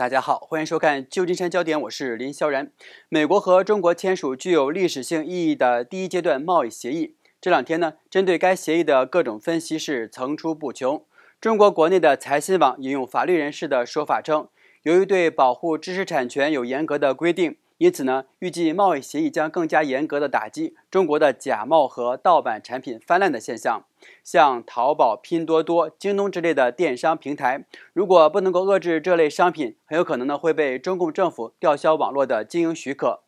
大家好，欢迎收看《旧金山焦点》，我是林萧然。美国和中国签署具有历史性意义的第一阶段贸易协议，这两天呢，针对该协议的各种分析是层出不穷。中国国内的财新网引用法律人士的说法称，由于对保护知识产权有严格的规定。因此呢，预计贸易协议将更加严格的打击中国的假冒和盗版产品泛滥的现象。像淘宝、拼多多、京东之类的电商平台，如果不能够遏制这类商品，很有可能呢会被中共政府吊销网络的经营许可。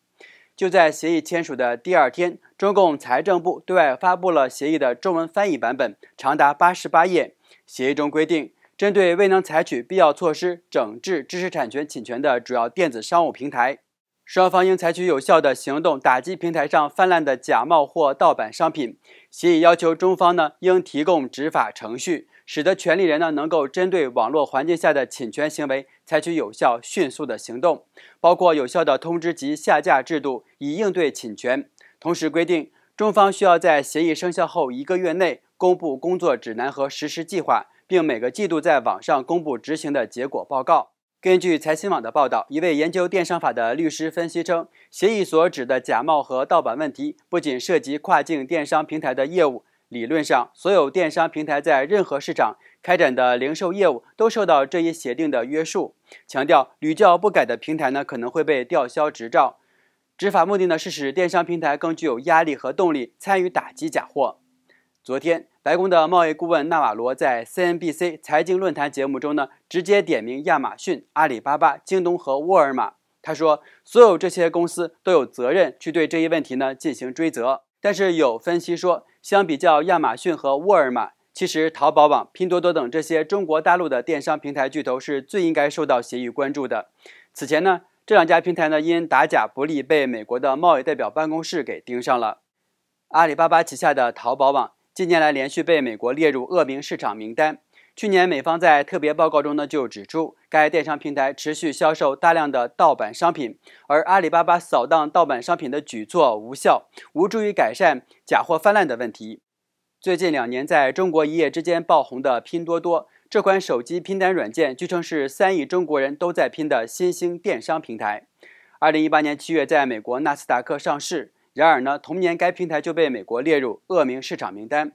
就在协议签署的第二天，中共财政部对外发布了协议的中文翻译版本，长达八十八页。协议中规定，针对未能采取必要措施整治知识产权侵权的主要电子商务平台。双方应采取有效的行动，打击平台上泛滥的假冒或盗版商品。协议要求中方呢，应提供执法程序，使得权利人呢能够针对网络环境下的侵权行为采取有效、迅速的行动，包括有效的通知及下架制度，以应对侵权。同时规定，中方需要在协议生效后一个月内公布工作指南和实施计划，并每个季度在网上公布执行的结果报告。根据财新网的报道，一位研究电商法的律师分析称，协议所指的假冒和盗版问题不仅涉及跨境电商平台的业务，理论上所有电商平台在任何市场开展的零售业务都受到这一协定的约束。强调屡教不改的平台呢，可能会被吊销执照。执法目的呢，是使电商平台更具有压力和动力参与打击假货。昨天，白宫的贸易顾问纳瓦罗在 CNBC 财经论坛节目中呢，直接点名亚马逊、阿里巴巴、京东和沃尔玛。他说，所有这些公司都有责任去对这一问题呢进行追责。但是有分析说，相比较亚马逊和沃尔玛，其实淘宝网、拼多多等这些中国大陆的电商平台巨头是最应该受到协议关注的。此前呢，这两家平台呢因打假不利被美国的贸易代表办公室给盯上了。阿里巴巴旗下的淘宝网。近年来，连续被美国列入恶名市场名单。去年，美方在特别报告中呢就指出，该电商平台持续销售大量的盗版商品，而阿里巴巴扫荡盗版商品的举措无效，无助于改善假货泛滥的问题。最近两年，在中国一夜之间爆红的拼多多，这款手机拼单软件，据称是三亿中国人都在拼的新兴电商平台。二零一八年七月，在美国纳斯达克上市。然而呢，同年该平台就被美国列入恶名市场名单。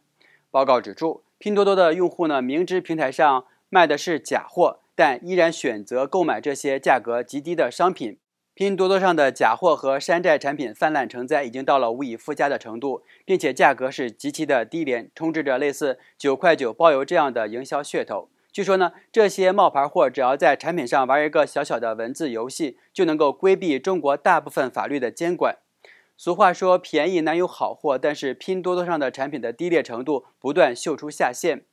报告指出，拼多多的用户呢明知平台上卖的是假货，但依然选择购买这些价格极低的商品。拼多多上的假货和山寨产品泛滥成灾，已经到了无以复加的程度，并且价格是极其的低廉，充斥着类似九块九包邮这样的营销噱头。据说呢，这些冒牌货只要在产品上玩一个小小的文字游戏，就能够规避中国大部分法律的监管。俗话说“便宜难有好货”，但是拼多多上的产品的低劣程度不断秀出下限。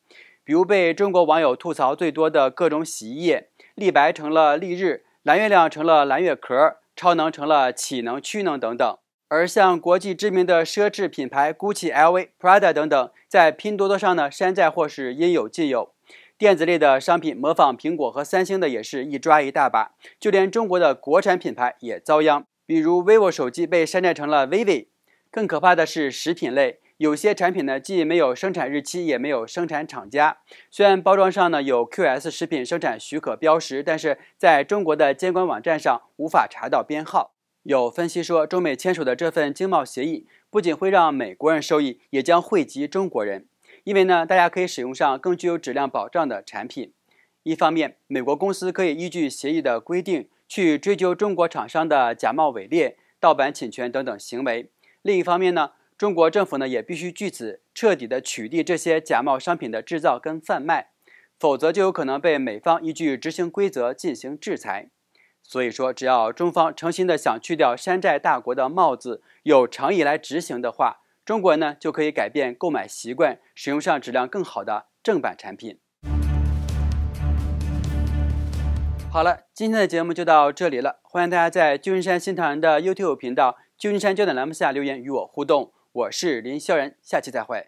比如被中国网友吐槽最多的各种洗衣液，立白成了立日，蓝月亮成了蓝月壳，超能成了启能驱能等等。而像国际知名的奢侈品牌 Gucci、LV、Prada 等等，在拼多多上呢，山寨货是应有尽有。电子类的商品模仿苹果和三星的也是一抓一大把，就连中国的国产品牌也遭殃。比如 vivo 手机被山寨成了 vivi，更可怕的是食品类，有些产品呢既没有生产日期，也没有生产厂家。虽然包装上呢有 QS 食品生产许可标识，但是在中国的监管网站上无法查到编号。有分析说，中美签署的这份经贸协议不仅会让美国人受益，也将惠及中国人，因为呢大家可以使用上更具有质量保障的产品。一方面，美国公司可以依据协议的规定。去追究中国厂商的假冒伪劣、盗版侵权等等行为。另一方面呢，中国政府呢也必须据此彻底的取缔这些假冒商品的制造跟贩卖，否则就有可能被美方依据执行规则进行制裁。所以说，只要中方诚心的想去掉“山寨大国”的帽子，有诚意来执行的话，中国呢就可以改变购买习惯，使用上质量更好的正版产品。好了，今天的节目就到这里了。欢迎大家在《旧金山新唐人》的 YouTube 频道“旧金山焦点”栏目下留言与我互动。我是林萧然，下期再会。